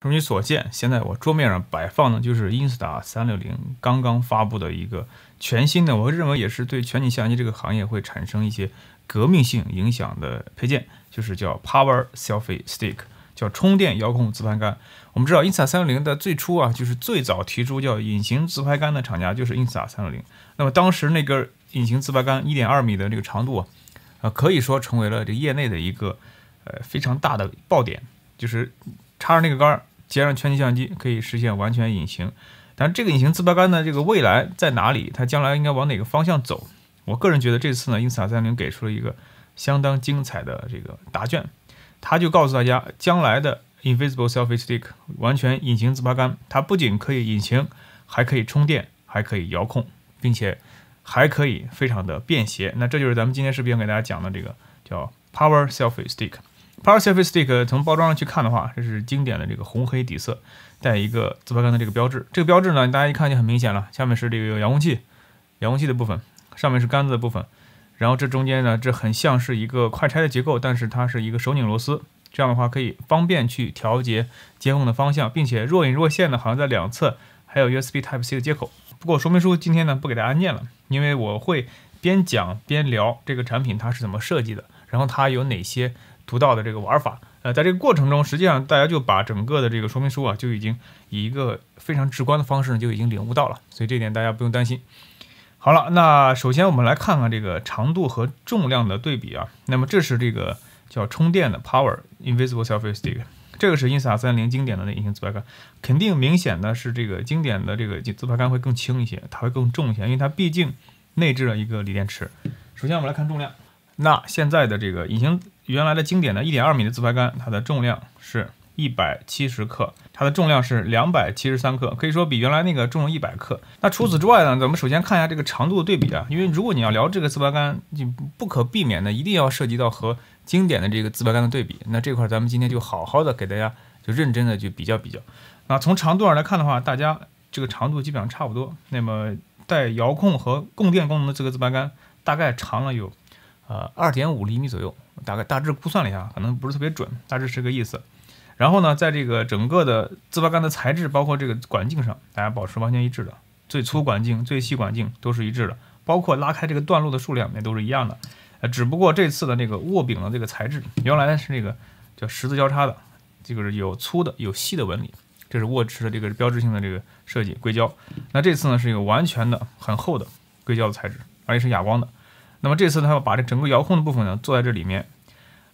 如你所见，现在我桌面上摆放的就是 Insta 360刚刚发布的一个全新的，我认为也是对全景相机这个行业会产生一些革命性影响的配件，就是叫 Power Selfie Stick，叫充电遥控自拍杆。我们知道，Insta 360的最初啊，就是最早提出叫隐形自拍杆的厂家，就是 Insta 360。那么当时那根隐形自拍杆1.2米的这个长度啊，呃，可以说成为了这业内的一个呃非常大的爆点，就是插上那个杆儿。加上全息相机，可以实现完全隐形。但这个隐形自拍杆呢，这个未来在哪里？它将来应该往哪个方向走？我个人觉得这次呢，Insa 三零给出了一个相当精彩的这个答卷。它就告诉大家，将来的 Invisible Selfie Stick 完全隐形自拍杆，它不仅可以隐形，还可以充电，还可以遥控，并且还可以非常的便携。那这就是咱们今天视频给大家讲的这个叫 Power Selfie Stick。p o w e r s a v e Stick 从包装上去看的话，这是经典的这个红黑底色，带一个自拍杆的这个标志。这个标志呢，大家一看就很明显了。下面是这个遥控器，遥控器的部分，上面是杆子的部分。然后这中间呢，这很像是一个快拆的结构，但是它是一个手拧螺丝，这样的话可以方便去调节监控的方向，并且若隐若现的，好像在两侧还有 USB Type C 的接口。不过说明书今天呢不给大家念了，因为我会边讲边聊这个产品它是怎么设计的，然后它有哪些。读到的这个玩法，呃，在这个过程中，实际上大家就把整个的这个说明书啊，就已经以一个非常直观的方式就已经领悟到了，所以这点大家不用担心。好了，那首先我们来看看这个长度和重量的对比啊。那么这是这个叫充电的 Power Invisible Selfie Stick，这个是 i n s t a 3零0经典的那隐形自拍杆，肯定明显的是这个经典的这个自拍杆会更轻一些，它会更重一些，因为它毕竟内置了一个锂电池。首先我们来看重量，那现在的这个隐形。原来的经典的一点二米的自拍杆，它的重量是一百七十克，它的重量是两百七十三克，可以说比原来那个重了一百克。那除此之外呢，咱们首先看一下这个长度的对比啊，因为如果你要聊这个自拍杆，就不可避免的一定要涉及到和经典的这个自拍杆的对比。那这块儿咱们今天就好好的给大家就认真的去比较比较。那从长度上来看的话，大家这个长度基本上差不多。那么带遥控和供电功能的这个自拍杆，大概长了有呃二点五厘米左右。大概大致估算了一下，可能不是特别准，大致是个意思。然后呢，在这个整个的自拔杆的材质，包括这个管径上，大家保持完全一致的，最粗管径、最细管径都是一致的，包括拉开这个段落的数量也都是一样的。呃，只不过这次的那个握柄的这个材质，原来是那个叫十字交叉的，这个是有粗的、有细的纹理，这是握持的这个标志性的这个设计，硅胶。那这次呢，是一个完全的很厚的硅胶的材质，而且是哑光的。那么这次它要把这整个遥控的部分呢做在这里面，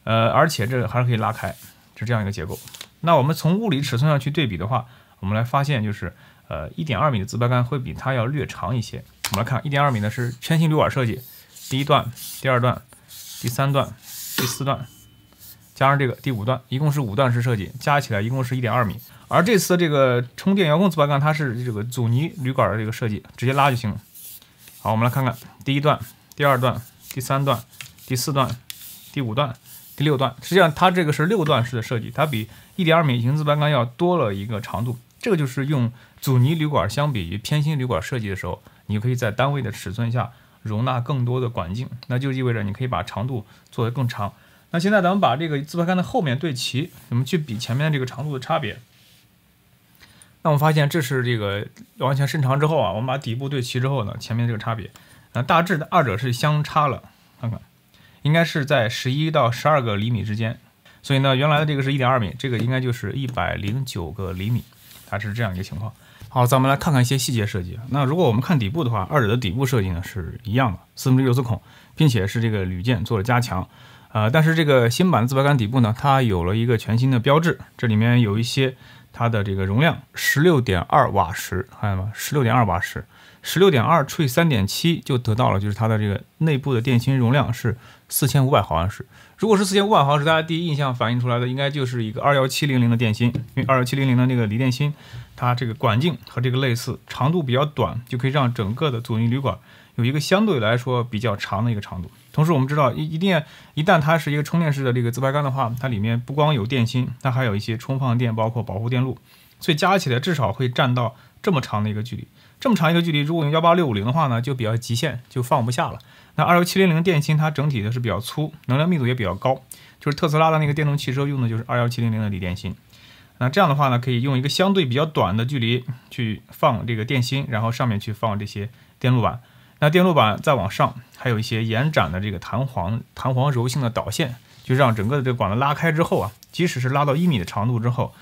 呃，而且这个还是可以拉开，是这样一个结构。那我们从物理尺寸上去对比的话，我们来发现就是，呃，一点二米的自拍杆会比它要略长一些。我们来看一点二米呢是圈形铝管设计，第一段、第二段、第三段、第四段，加上这个第五段，一共是五段式设计，加起来一共是一点二米。而这次这个充电遥控自拍杆它是这个阻尼铝管的这个设计，直接拉就行了。好，我们来看看第一段。第二段、第三段、第四段、第五段、第六段，实际上它这个是六段式的设计，它比一点二米型自拍杆要多了一个长度。这个就是用阻尼铝管相比于偏心铝管设计的时候，你可以在单位的尺寸下容纳更多的管径，那就意味着你可以把长度做得更长。那现在咱们把这个自拍杆的后面对齐，我们去比前面这个长度的差别。那我们发现这是这个完全伸长之后啊，我们把底部对齐之后呢，前面这个差别。那大致的二者是相差了，看看，应该是在十一到十二个厘米之间，所以呢，原来的这个是一点二米，这个应该就是一百零九个厘米，它是这样一个情况。好，咱们来看看一些细节设计。那如果我们看底部的话，二者的底部设计呢是一样的，四分之六四孔，并且是这个铝件做了加强。呃，但是这个新版的自拍杆底部呢，它有了一个全新的标志，这里面有一些它的这个容量，十六点二瓦时，看见吗？十六点二瓦时。十六点二除以三点七，就得到了，就是它的这个内部的电芯容量是四千五百毫安时。如果是四千五百毫安时，大家第一印象反映出来的应该就是一个二幺七零零的电芯，因为二幺七零零的那个锂电芯，它这个管径和这个类似，长度比较短，就可以让整个的阻尼铝管有一个相对来说比较长的一个长度。同时，我们知道一一定一旦它是一个充电式的这个自拍杆的话，它里面不光有电芯，它还有一些充放电，包括保护电路。所以加起来至少会占到这么长的一个距离，这么长一个距离，如果用幺八六五零的话呢，就比较极限，就放不下了。那二幺七零零电芯它整体的是比较粗，能量密度也比较高，就是特斯拉的那个电动汽车用的就是二幺七零零的锂电芯。那这样的话呢，可以用一个相对比较短的距离去放这个电芯，然后上面去放这些电路板。那电路板再往上还有一些延展的这个弹簧，弹簧柔性的导线，就让整个的这个管子拉开之后啊，即使是拉到一米的长度之后。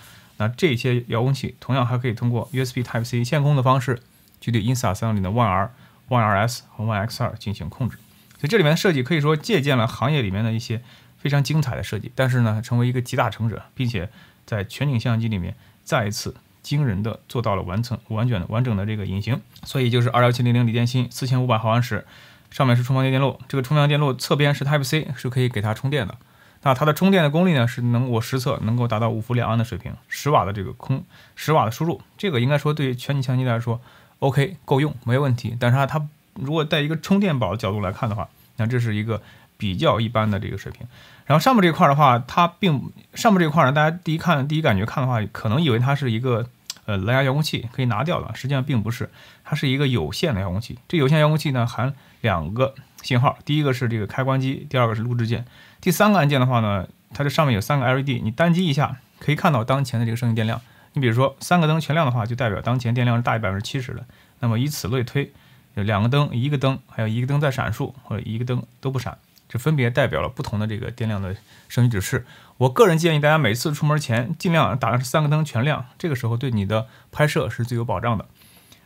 那这些遥控器同样还可以通过 USB Type C 线控的方式去对 Insta360 的 One R、One RS 和 One X2 进行控制。所以这里面的设计可以说借鉴了行业里面的一些非常精彩的设计，但是呢，成为一个集大成者，并且在全景相机里面再一次惊人的做到了完成完全的完整的这个隐形。所以就是二幺七零零锂电芯四千五百毫安时，上面是充放电电路，这个充放电电路侧边是 Type C，是可以给它充电的。那它的充电的功率呢，是能我实测能够达到五伏两安的水平，十瓦的这个空十瓦的输入，这个应该说对于全景相机来说，OK 够用，没有问题。但是它如果带一个充电宝的角度来看的话，那这是一个比较一般的这个水平。然后上面这块的话，它并上面这块呢，大家第一看第一感觉看的话，可能以为它是一个。呃，蓝牙遥控器可以拿掉的，实际上并不是，它是一个有线的遥控器。这有线遥控器呢，含两个信号，第一个是这个开关机，第二个是录制键。第三个按键的话呢，它这上面有三个 LED，你单击一下可以看到当前的这个声音电量。你比如说三个灯全亮的话，就代表当前电量是大于百分之七十的。那么以此类推，有两个灯、一个灯，还有一个灯在闪烁，或者一个灯都不闪。是分别代表了不同的这个电量的剩余指示。我个人建议大家每次出门前尽量打上三个灯全亮，这个时候对你的拍摄是最有保障的。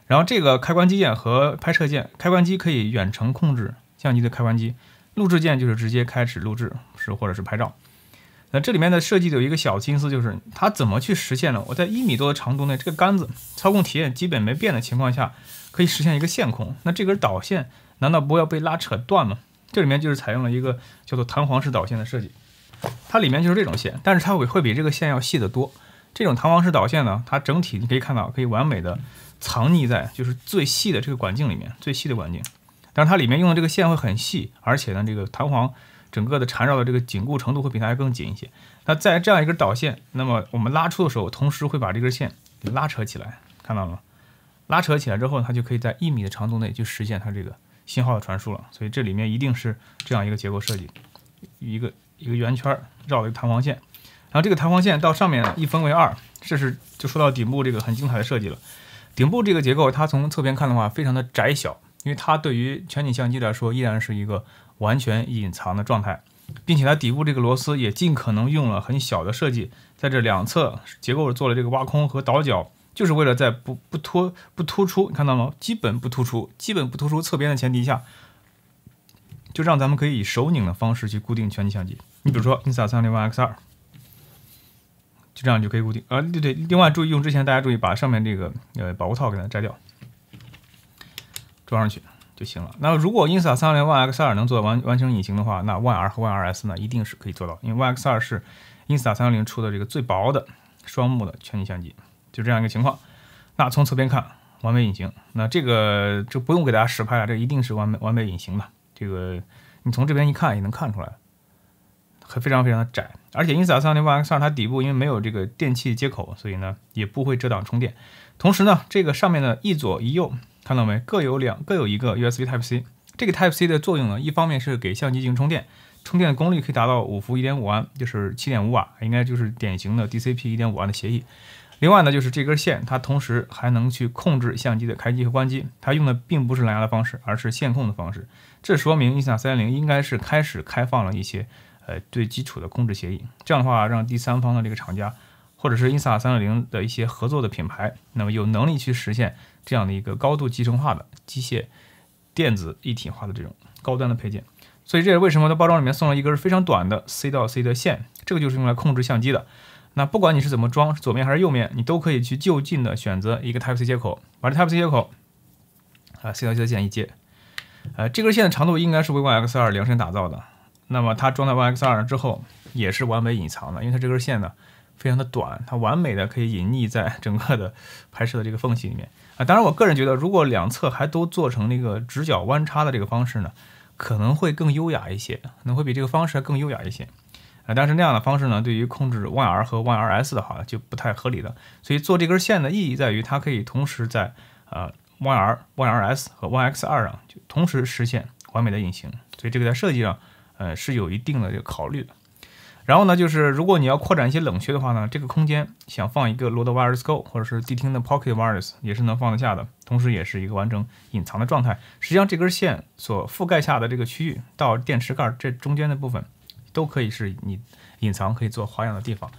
然后这个开关机键和拍摄键，开关机可以远程控制相机的开关机，录制键就是直接开始录制是或者是拍照。那这里面的设计的有一个小心思，就是它怎么去实现呢？我在一米多的长度内，这个杆子操控体验基本没变的情况下，可以实现一个线控。那这根导线难道不要被拉扯断吗？这里面就是采用了一个叫做弹簧式导线的设计，它里面就是这种线，但是它会会比这个线要细得多。这种弹簧式导线呢，它整体你可以看到，可以完美的藏匿在就是最细的这个管径里面，最细的管径。但是它里面用的这个线会很细，而且呢，这个弹簧整个的缠绕的这个紧固程度会比它更紧一些。那在这样一根导线，那么我们拉出的时候，同时会把这根线给拉扯起来，看到了吗？拉扯起来之后，它就可以在一米的长度内就实现它这个。信号的传输了，所以这里面一定是这样一个结构设计，一个一个圆圈绕一个弹簧线，然后这个弹簧线到上面一分为二，这是就说到顶部这个很精彩的设计了。顶部这个结构，它从侧边看的话非常的窄小，因为它对于全景相机来说依然是一个完全隐藏的状态，并且它底部这个螺丝也尽可能用了很小的设计，在这两侧结构做了这个挖空和倒角。就是为了在不不突不突出，你看到吗？基本不突出，基本不突出侧边的前提下，就这样咱们可以以手拧的方式去固定全景相机。你比如说 Insta360 X2，就这样就可以固定。啊，对对，另外注意用之前大家注意把上面这个呃保护套给它摘掉，装上去就行了。那如果 Insta360 X2 能做完完成隐形的话，那 One R 和 One RS 呢，一定是可以做到，因为 X2 是 i n s t a 3 0出的这个最薄的双目的全景相机。就这样一个情况，那从侧边看，完美隐形。那这个就不用给大家实拍了，这一定是完美完美隐形的。这个你从这边一看也能看出来，很非常非常的窄。而且，Insight 300X 它底部因为没有这个电器接口，所以呢也不会遮挡充电。同时呢，这个上面的一左一右看到没？各有两各有一个 USB Type C。这个 Type C 的作用呢，一方面是给相机进行充电，充电的功率可以达到五伏一点五安，就是七点五瓦，应该就是典型的 DCP 一点五安的协议。另外呢，就是这根线，它同时还能去控制相机的开机和关机。它用的并不是蓝牙的方式，而是线控的方式。这说明 i n s t a 三 e 360应该是开始开放了一些，呃，最基础的控制协议。这样的话，让第三方的这个厂家，或者是 i n s t a 三六360的一些合作的品牌，那么有能力去实现这样的一个高度集成化的机械、电子一体化的这种高端的配件。所以，这为什么它包装里面送了一根非常短的 C 到 C 的线？这个就是用来控制相机的。那不管你是怎么装，是左面还是右面，你都可以去就近的选择一个 Type C 接口，把这 Type C 接口啊，c 条线的线一接，呃，这根线的长度应该是微光 X2 量身打造的。那么它装在 y 光 X2 之后，也是完美隐藏的，因为它这根线呢，非常的短，它完美的可以隐匿在整个的拍摄的这个缝隙里面啊。当然，我个人觉得，如果两侧还都做成那个直角弯插的这个方式呢，可能会更优雅一些，可能会比这个方式更优雅一些。啊，但是那样的方式呢，对于控制 YR 和 YRS 的话就不太合理了。所以做这根线的意义在于，它可以同时在呃 YR、YRS 和 YX2 上就同时实现完美的隐形。所以这个在设计上，呃是有一定的这个考虑的。然后呢，就是如果你要扩展一些冷却的话呢，这个空间想放一个 l o a d Wireless Go 或者是地听的 Pocket Wireless 也是能放得下的，同时也是一个完整隐藏的状态。实际上这根线所覆盖下的这个区域到电池盖这中间的部分。都可以是你隐藏可以做花样的地方，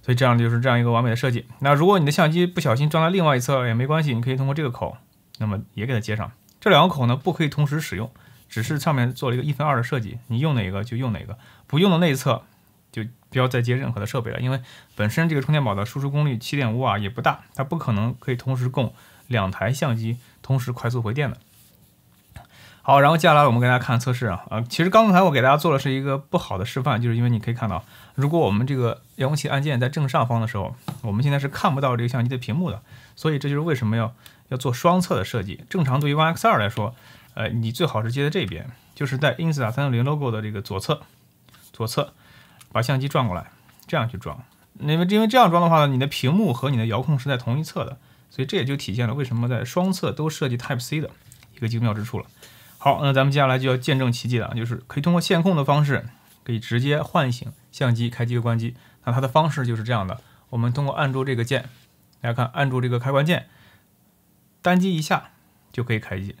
所以这样就是这样一个完美的设计。那如果你的相机不小心装在另外一侧也没关系，你可以通过这个口，那么也给它接上。这两个口呢不可以同时使用，只是上面做了一个一分二的设计，你用哪个就用哪个，不用的那一侧就不要再接任何的设备了，因为本身这个充电宝的输出功率七点五瓦也不大，它不可能可以同时供两台相机同时快速回电的。好，然后接下来我们给大家看测试啊，呃，其实刚才我给大家做的是一个不好的示范，就是因为你可以看到，如果我们这个遥控器按键在正上方的时候，我们现在是看不到这个相机的屏幕的，所以这就是为什么要要做双侧的设计。正常对于 One X 二来说，呃，你最好是接在这边，就是在 Insta 三六零 logo 的这个左侧，左侧把相机转过来，这样去装，因为因为这样装的话呢，你的屏幕和你的遥控是在同一侧的，所以这也就体现了为什么在双侧都设计 Type C 的一个精妙之处了。好，那咱们接下来就要见证奇迹了，就是可以通过线控的方式，可以直接唤醒相机开机和关机。那它的方式就是这样的，我们通过按住这个键，大家看，按住这个开关键，单击一下就可以开机，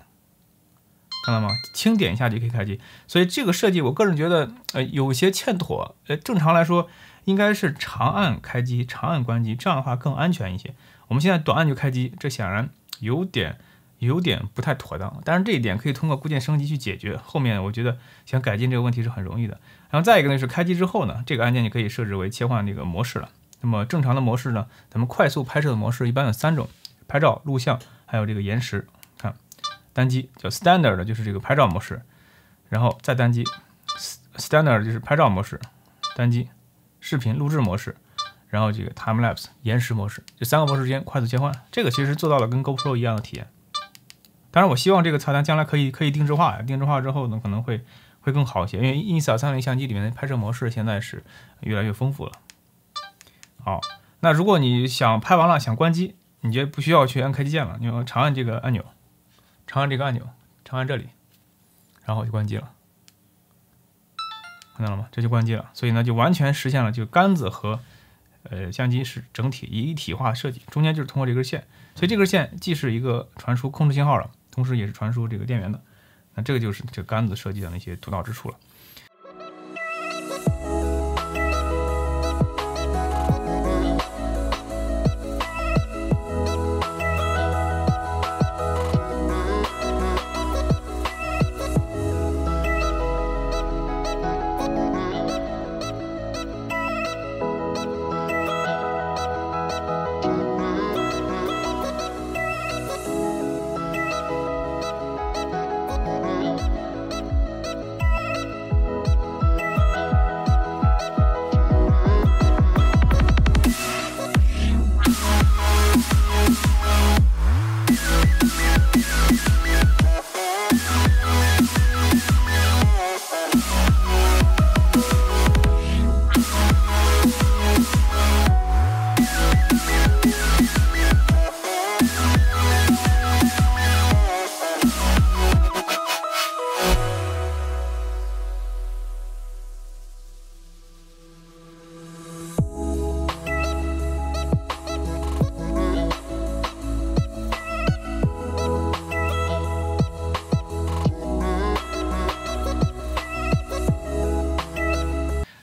看到吗？轻点一下就可以开机。所以这个设计，我个人觉得，呃，有些欠妥。呃，正常来说，应该是长按开机，长按关机，这样的话更安全一些。我们现在短按就开机，这显然有点。有点不太妥当，但是这一点可以通过固件升级去解决。后面我觉得想改进这个问题是很容易的。然后再一个呢是开机之后呢，这个按键你可以设置为切换这个模式了。那么正常的模式呢，咱们快速拍摄的模式一般有三种：拍照、录像，还有这个延时。看，单击叫 standard 的就是这个拍照模式，然后再单击 standard 就是拍照模式，单击视频录制模式，然后这个 time lapse 延时模式，这三个模式之间快速切换，这个其实做到了跟 Go Pro 一样的体验。当然，我希望这个菜单将来可以可以定制化。定制化之后呢，可能会会更好一些。因为 i n 一三零相机里面的拍摄模式现在是越来越丰富了。好，那如果你想拍完了想关机，你就不需要去按开机键了。你长按这个按钮，长按这个按钮，长按这里，然后就关机了。看到了吗？这就关机了。所以呢，就完全实现了，就杆子和呃相机是整体一体化设计，中间就是通过这根线。所以这根线既是一个传输控制信号了。同时，也是传输这个电源的，那这个就是这杆子设计的那些独到之处了。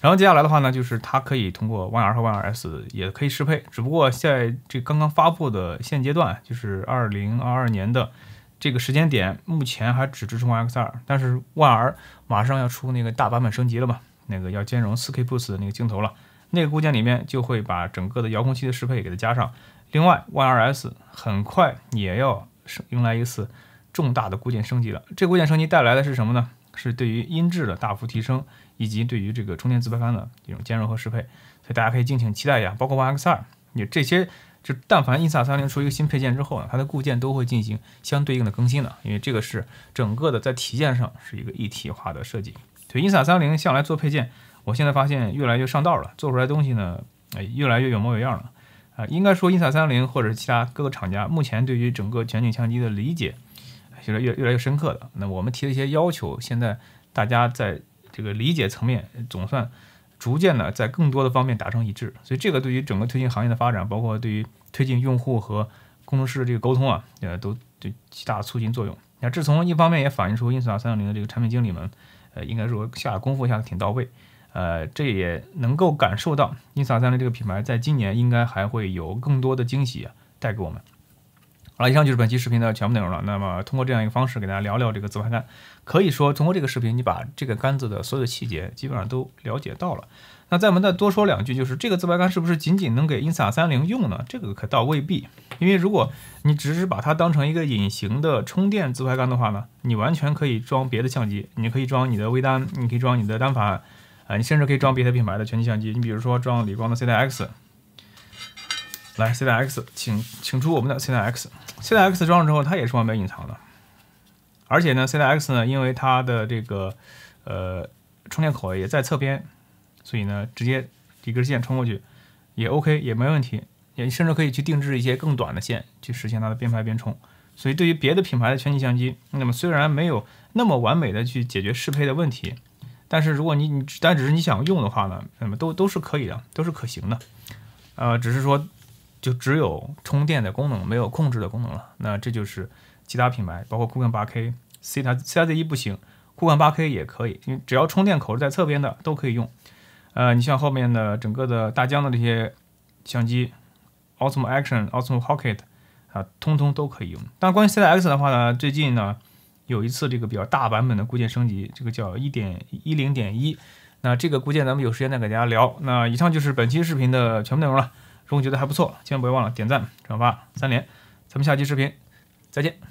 然后接下来的话呢，就是它可以通过 YR 和 y r s 也可以适配，只不过在这刚刚发布的现阶段，就是二零二二年的这个时间点，目前还只支持 XR。但是 YR 马上要出那个大版本升级了嘛，那个要兼容四 K Boost 那个镜头了，那个固件里面就会把整个的遥控器的适配给它加上。另外 y r s 很快也要迎来一次重大的固件升级了。这固件升级带来的是什么呢？是对于音质的大幅提升，以及对于这个充电自拍杆的一种兼容和适配，所以大家可以敬请期待一下。包括 One X 二，也这些就但凡 Insa 三零出一个新配件之后呢，它的固件都会进行相对应的更新的，因为这个是整个的在体验上是一个一体化的设计。对 Insa 三零向来做配件，我现在发现越来越上道了，做出来东西呢，哎，越来越有模有样了。啊，应该说 Insa 三零或者是其他各个厂家，目前对于整个全景相机的理解。现在越越来越深刻了。那我们提的一些要求，现在大家在这个理解层面总算逐渐的在更多的方面达成一致。所以这个对于整个推进行业的发展，包括对于推进用户和工程师的这个沟通啊，呃，都对极大促进作用。那这从一方面也反映出 Inspur 三六零的这个产品经理们，呃，应该说下功夫下的挺到位。呃，这也能够感受到 Inspur 三六零这个品牌在今年应该还会有更多的惊喜带给我们。好了，以上就是本期视频的全部内容了。那么通过这样一个方式给大家聊聊这个自拍杆，可以说通过这个视频，你把这个杆子的所有的细节基本上都了解到了。那再我们再多说两句，就是这个自拍杆是不是仅仅能给 Insta360 用呢？这个可倒未必，因为如果你只是把它当成一个隐形的充电自拍杆的话呢，你完全可以装别的相机，你可以装你的微单，你可以装你的单反，啊，你甚至可以装别的品牌的全息相机，你比如说装理光的 C1X。来，c 代 X，请请出我们的 c 代 X。c 代 X 装上之后，它也是完美隐藏的。而且呢，c 代 X 呢，因为它的这个呃充电口也在侧边，所以呢，直接一根线穿过去也 OK，也没问题。也甚至可以去定制一些更短的线，去实现它的边拍边充。所以对于别的品牌的全景相机，那么虽然没有那么完美的去解决适配的问题，但是如果你你但只是你想用的话呢，那么都都是可以的，都是可行的。呃，只是说。就只有充电的功能，没有控制的功能了。那这就是其他品牌，包括酷冠八 K、c 它 CZ 一不行，酷冠八 K 也可以。你只要充电口是在侧边的，都可以用。呃，你像后面的整个的大疆的这些相机 o s m o Action、o s m o Pocket 啊，通通都可以用。但关于 c 的 X 的话呢，最近呢有一次这个比较大版本的固件升级，这个叫一点一零点一。那这个固件咱们有时间再给大家聊。那以上就是本期视频的全部内容了。如果觉得还不错，千万不要忘了点赞、转发、三连。咱们下期视频再见。